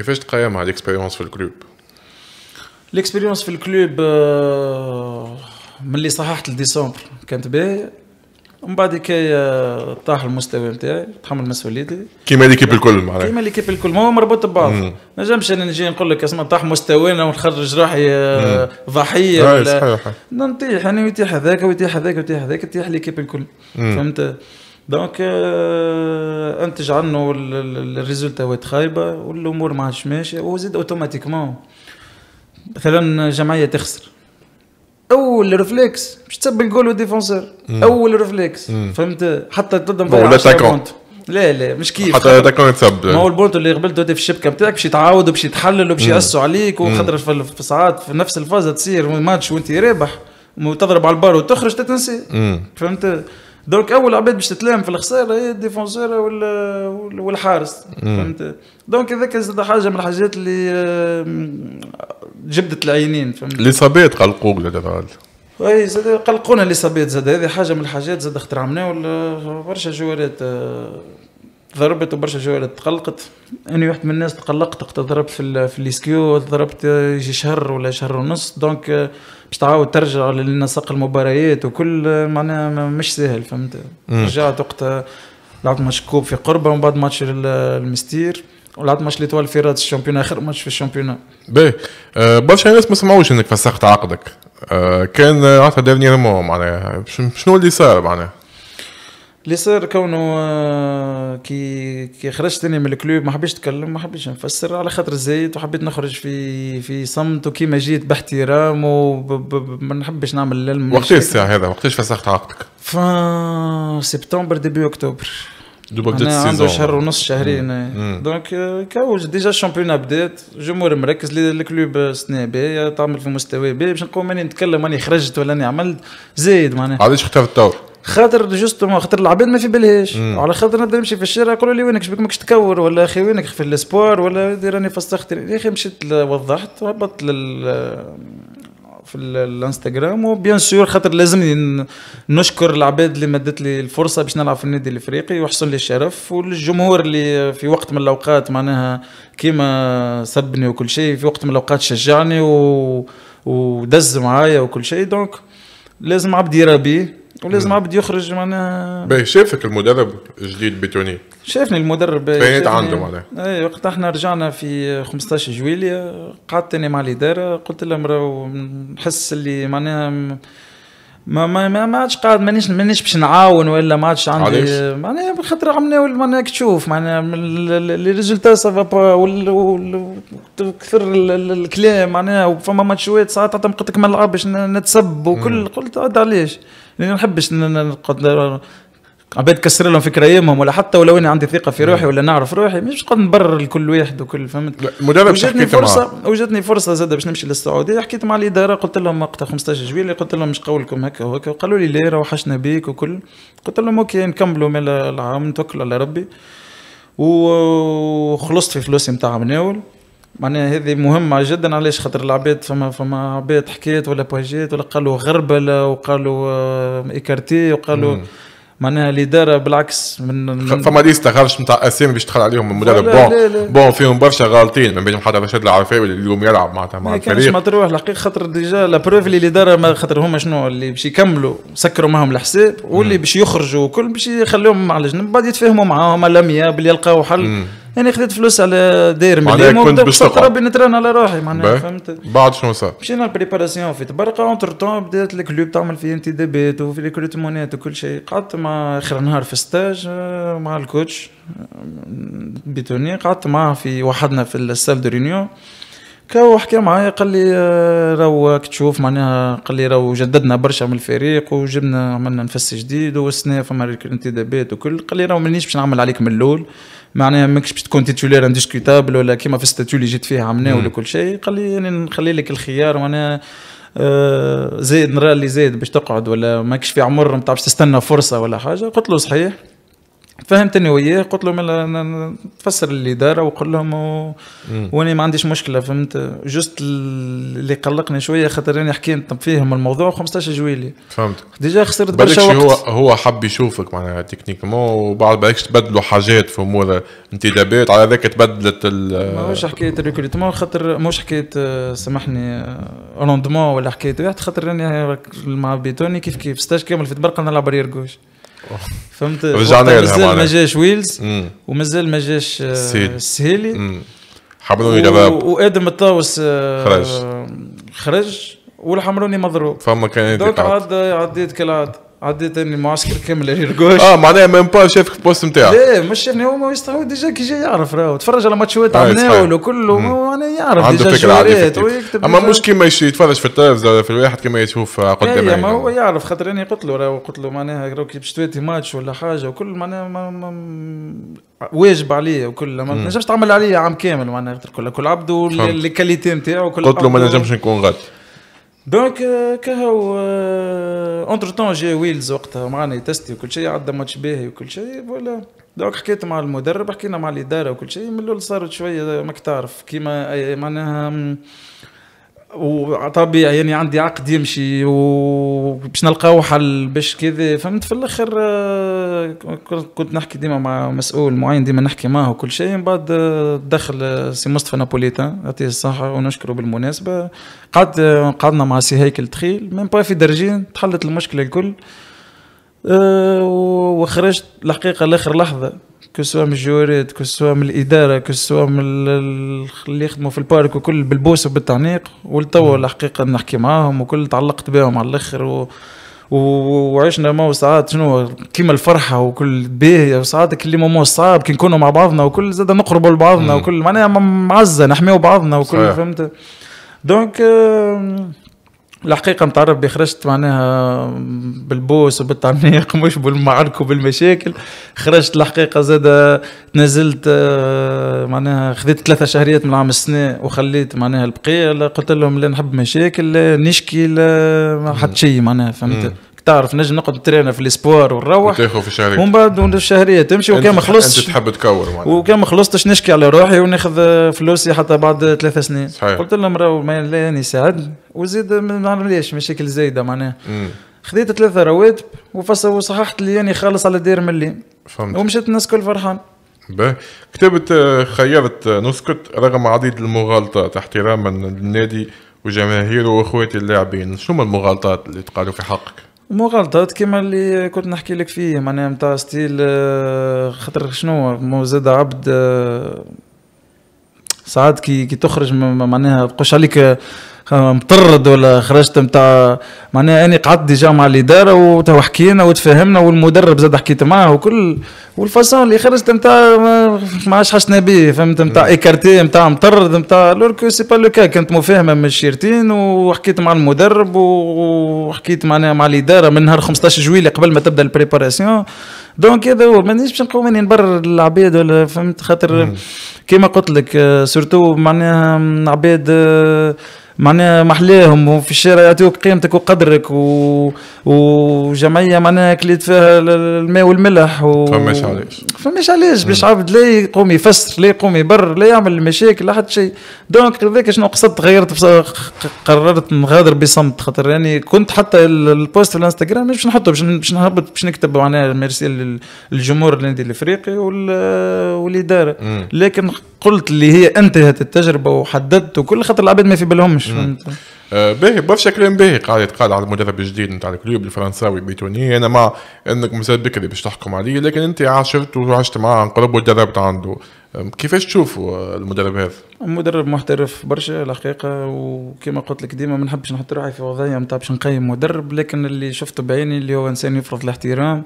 كيفاش تقيم مع الاكسبيريونس في الكلوب الاكسبيريونس في الكلوب آه، ملي صححت لديسمبر كانت باهيه ومن بعد كي آه، طاح المستوى نتاعي تحمل مسؤوليتي كيما ليكيب الكل معناها كيما ليكيب الكل ما هو مربوط ببعض ما نجمش انا نجي نقول لك اسمع طاح مستوانا ونخرج روحي آه، ضحيه صحيح نطيح انا يعني، ويتيح هذاك ويتيح هذاك ويتيح هذاك تيح ليكيب الكل فهمت دونك آه euh, انتج عنه الريزولتاوات خايبه والامور ما عادش ماشيه وزيد اوتوماتيكمون مثلا جمعيه تخسر اول ريفليكس باش تسب الجول والديفونسور اول ريفليكس فهمت حتى تضم ولا لا لا مش كيف حتى تاكونت يتسب ما هو البونت اللي قبلت في الشبكه بتاعك باش يتعاود وباش يتحلل وباش يأسوا عليك وخاطر في ساعات في نفس الفازه تصير ماتش وانت رابح وتضرب على البار وتخرج تتنسى فهمت دونك اول عباد باش تتلام في الخساره هي الديفونسور والحارس فهمت دونك هذاك زاد حاجه من الحاجات اللي آه، جبدت العينين فهمت الاصابات قلقوك زاد اي زاد قلقونا الاصابات زاد هذه حاجه من الحاجات زاد ولا آه، برشا جوارات آه، ضربت وبرشا جوال تقلقت انا واحد من الناس تقلقت ضربت في, في الاسكيو ضربت يجي شهر ولا شهر ونص دونك باش تعاود ترجع لنسق المباريات وكل معناها مش سهل فهمت رجعت وقتها لعبت ماتش كوب في قربه ومن بعد ماتش المستير ولعبت ماتش ليتوال في راد الشامبيون اخر ماتش في الشامبيون باهي أه برشا ناس ما سمعوش انك فسخت عقدك أه كان عطا دافنييرمون معناها شنو اللي صار معناها اللي صار كونه آه، كي كي خرجت انا من الكلوب ما حبيتش نتكلم ما حبيتش نفسر على خاطر زيت وحبيت نخرج في في صمت وكيما جيت باحترام وما نحبش نعمل للم وقتاش الساعه هذا وقتاش فسخت عقدك؟ ف سبتمبر ديبي اكتوبر دوبا بدات السيزون عنده شهر ونص شهرين دونك آه، كوج ديجا الشامبيون بدات جمهور مركز الكلوب سنه باهيه تعمل في مستوى باهي باش نقول ماني نتكلم ماني خرجت ولا اني عملت زايد معناها علاش اخترت الدور؟ خاطر جوستومون خاطر العباد ما في بالهاش على خاطر نبدا نمشي في الشارع يقولوا لي وينك شبيك ماكش تكور ولا اخي وينك في السبور ولا راني فسخت يا اخي مشيت وضحت وهبطت لل في الانستغرام وبيان سور خاطر لازمني نشكر العباد اللي مدت لي الفرصه باش نلعب في النادي الافريقي وحصل لي الشرف والجمهور اللي في وقت من الاوقات معناها كيما سبني وكل شيء في وقت من الاوقات شجعني و... ودز معايا وكل شيء دونك لازم عبد يرابي ولازم عبد يخرج معناها باهي شافك المدرب الجديد بتوني شافني المدرب بينات عنده معناها اي وقت احنا رجعنا في 15 جويليا قعدت انا مع الاداره قلت لهم راهو نحس اللي معناها ما ما ما, ما عادش قاعد مانيش مانيش باش نعاون ولا ما عادش عندي معناها خاطر عمنا معناها تشوف معناها لي ريزولتا سافا با كثر الكلام معناها فما ماتشوات ساعات حتى نقعد لك ما نلعب باش نتسب وكل قلت عاد علاش لاني ما نحبش نقعد عباد كسر لهم في كرايمهم ولا حتى ولو انا عندي ثقه في روحي ولا نعرف روحي مش قد نبرر لكل واحد وكل فهمت مدرب وجدني فرصه معه. وجدني فرصه زاد باش نمشي للسعوديه حكيت مع الاداره قلت لهم وقتها 15 جويلي قلت لهم مش قولكم هكا وهكا وقالوا لي لا وحشنا بيك وكل قلت لهم اوكي نكملوا مال العام نتوكلوا على ربي وخلصت في فلوسي نتاع مناول معناها هذه مهمه جدا علاش خاطر العباد فما فما عباد حكيت ولا بواجيت ولا قالوا غربله وقالوا آه، ايكارتي وقالوا مم. معناها الاداره بالعكس من فما ليست خرجت نتاع اسامي باش تدخل عليهم المدرب بون بون فيهم برشا غالطين من بينهم حتى رشاد العرفاوي اللي اليوم يلعب معناتها مع الفريق ما تروح الحقيقه خاطر ديجا لا بروف اللي الاداره ما خاطر هما شنو اللي باش يكملوا سكروا معاهم الحساب واللي باش يخرجوا وكل باش يخليهم على الجنب بعد يتفاهموا معاهم الامية باللي يلقاو حل انا يعني خذيت فلوس على داير مليم كنت باش تقرا ربي نترن على روحي معناها فهمت بعد شنو صار؟ مشينا البريباراسيون في تبرقه اونتر تون بدات الكلوب تعمل في انتي بيت وفي ريكروتمونات وكل شيء قعدت مع اخر نهار في ستاج آه، مع الكوتش آه، بيتوني قعدت معاه في وحدنا في السال دو رينيون كاو حكى معايا قال لي آه، راهو تشوف معناها قال لي راهو جددنا برشا من الفريق وجبنا عملنا نفس جديد وسنا فما انتدابات وكل قال لي راهو مانيش باش نعمل عليك من الاول معناها ماكش باش تكون تيتولير انديسكوتابل ولا كيما في الستاتيو اللي جيت فيه عملناه ولا كل شيء قال لي يعني نخلي لك الخيار معناها زيد آه، زايد نرى اللي زايد باش تقعد ولا ماكش في عمر نتاع باش تستنى فرصه ولا حاجه قلت له صحيح فهمتني انا وياه قلت لهم تفسر اللي دار وقول لهم و... وانا ما عنديش مشكله فهمت جوست اللي قلقني شويه خاطر انا حكيت فيهم الموضوع 15 جويلي فهمت ديجا خسرت برشا وقت هو هو حب يشوفك معناها تكنيكمون وبعد بعد تبدلوا حاجات في امور انتدابات على ذاك تبدلت ال ماهوش حكايه ريكريتمون خاطر ماهوش حكايه سامحني روندمون ولا حكايه واحد خاطر راني مع بيتوني كيف كيف ستاج كامل في تبرق نلعب رير جوش فهمت رجعنا مازال ما جاش ويلز ومازال ما جاش السهيلي آه، حمروني و... وادم الطاوس آه، خرج خرج والحمروني مضروب فما كان عاد عديت كالعاده عديت اني معسكر كامل على يرقوش اه معناها ميم با شافك البوست نتاعك لا مش شافني هو هو ديجا كي جاي يعرف راهو تفرج على ماتشات عمناول وكله معناها يعرف عنده فكره عادي اما مش كيما يتفرج في التلفزة ولا في الواحد كيما يشوف قدامه ما هو يعرف خاطر انا قلت له راهو قلت له معناها راهو كي باش تواتي ماتش ولا حاجه وكل معناها ما ما واجب عليه وكل ما نجمش تعمل عليه عام كامل معناها كل كل عبد الكاليتي نتاعو قلت له ما نجمش نكون غلط دونك كهو اونتر تون جا ويلز وقتها معنا تستي وكل شيء عدى ماتش باهي وكل شيء فوالا دوك حكيت مع المدرب حكينا مع الاداره وكل شيء من الاول صارت شويه ماك تعرف كيما معناها وطبيعي يعني عندي عقد يمشي وباش نلقاو حل باش كذا فهمت في الاخر آه، كنت نحكي ديما مع مسؤول معين ديما نحكي معاه وكل شيء من بعد آه، دخل آه، سي مصطفى نابوليتان يعطيه الصحه ونشكره بالمناسبه قعد قعدنا مع سي هيكل تخيل من با في درجين تحلت المشكله الكل وخرجت الحقيقه لاخر لحظه كو سوا من الجوارات كو سوا من الاداره كو سوا من اللي يخدموا في البارك وكل بالبوس وبالتعنيق ولتوا الحقيقه نحكي معاهم وكل تعلقت بهم على الاخر و... وعشنا ما ساعات شنو كيما الفرحه وكل باهيه وساعات كل مومون صعب كي نكونوا مع بعضنا وكل زاد نقربوا لبعضنا mm. وكل معناها معزه نحميو بعضنا وكل صحيح. فهمت دونك الحقيقه متعرف بي خرجت معناها بالبوس وبالتعميق مش بالمعارك وبالمشاكل خرجت الحقيقه زاد نزلت آه، معناها خذيت ثلاثة شهريات من عام السنه وخليت معناها البقيه قلت لهم لا نحب مشاكل لا نشكي لا حتى شيء معناها فهمت تعرف نجم نقعد ترينا في الاسبوار ونروح تاخذ في الشهريه ومن بعد الشهريه تمشي وكان خلصتش انت تحب تكور وكان ما خلصتش نشكي على روحي وناخذ فلوسي حتى بعد ثلاث سنين صحيح. قلت لهم راهو ما يعني ساعدني وزيد ما نعملش مشاكل زايده معناها خذيت ثلاثة رواتب وصححت لي يعني خالص على دير ملي فهمت ومشيت الناس كل فرحان به كتبت آه، خيرت آه، نسكت رغم عديد المغالطات احتراما للنادي وجماهيره واخواتي اللاعبين شنو المغالطات اللي تقالوا في حقك؟ غلطات كيما اللي كنت نحكي لك فيه معناها نتاع ستيل آه، خاطر شنو مو زاد عبد آه، ساعات كي كي تخرج معناها تقولش عليك آه، مطرد ولا خرجت نتاع معناها انا قعدت ديجا مع الاداره وحكينا حكينا وتفاهمنا والمدرب زاد حكيت معاه وكل والفاسون اللي خرجت نتاع ما عادش حشنا به فهمت نتاع ايكارتي نتاع مطرد نتاع لور كو سي با لو كا كانت مفاهمه من الشيرتين وحكيت مع المدرب وحكيت معناها مع الاداره من نهار 15 جويلي قبل ما تبدا البريباراسيون دونك هذا هو مانيش باش نقوم نبرر العباد ولا فهمت خاطر كيما قلت لك سورتو آه، معناها عباد آه، معناها محلاهم وفي الشارع يعطيوك قيمتك وقدرك و... وجمعيه معناها كليت فيها الماء والملح و... فماش علاش فماش علاش باش عبد لا يقوم يفسر لا يقوم يبرر لا يعمل مشاكل لا حتى شيء دونك هذاك شنو قصدت غيرت قررت نغادر بصمت خاطر راني يعني كنت حتى البوست في الانستغرام باش نحطه باش باش نهبط باش نكتب معناها ميرسي للجمهور النادي الافريقي وال... والاداره لكن قلت اللي هي انتهت التجربه وحددت وكل خاطر العباد ما في بالهمش فهمت آه، باهي برشا كلام باهي قاعد يتقال على المدرب الجديد نتاع الكلوب الفرنساوي بيتوني انا مع انك مازال بكري باش تحكم عليه لكن انت عاشرت وعشت معاه قرب ودربت عنده كيفاش تشوف المدرب هذا؟ مدرب محترف برشا الحقيقه وكما قلت لك ديما ما نحبش نحط روحي في وضعيه نتاع باش نقيم مدرب لكن اللي شفته بعيني اللي هو انسان يفرض الاحترام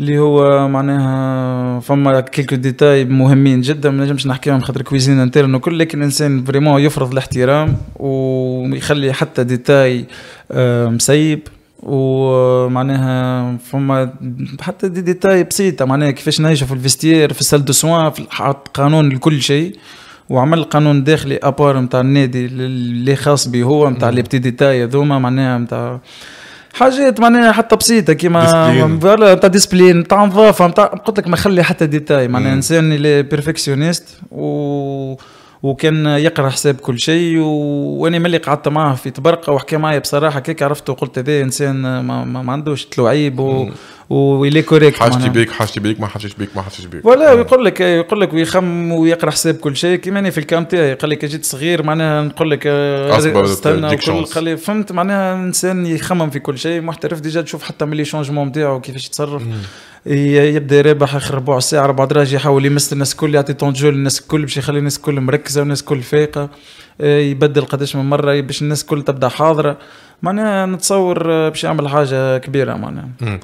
اللي هو معناها فما كيلكو ديتاي مهمين جدا ما نجمش نحكيهم خاطر كويزين انترن وكل لكن الانسان فريمون يفرض الاحترام ويخلي حتى ديتاي آه، مسيب ومعناها فما حتى دي ديتاي بسيطه معناها كيفاش نعيش في الفيستير في السال دو سوان في حاط قانون لكل شيء وعمل قانون داخلي ابار نتاع النادي اللي خاص به هو نتاع لي بتي ديتاي هذوما معناها نتاع حاجات معناها حتى بسيطه كيما فوالا تاع ديسبلين تاع نظافه تاع قلت لك ما خلي حتى ديتاي معناها انسان اللي بيرفكسيونيست و وكان يقرا حساب كل شيء و... وانا ملي قعدت معاه في تبرقه وحكى معايا بصراحه كيك عرفته قلت هذا انسان ما, ما, ما عندوش تلوعيب و... ويلي كوريكت حاجتي بيك حاجتي بيك ما حاجتش بيك ما حاجتش بيك ولا آه. يقول لك يقول لك ويخم ويقرا حساب كل شيء كيما انا في الكام تاعي قال لك جيت صغير معناها نقول لك آه، استنى وكل قال فهمت معناها انسان يخمم في كل شيء محترف ديجا تشوف حتى من لي شونجمون نتاعو كيفاش يتصرف يبدا يربح اخر ربع ساعه اربع دراج يحاول يمس الناس الكل يعطي طونجول للناس الكل باش يخلي الناس الكل مركزه والناس الكل فايقه آه، يبدل قداش من مره باش الناس الكل تبدا حاضره معناها نتصور باش يعمل حاجه كبيره معناها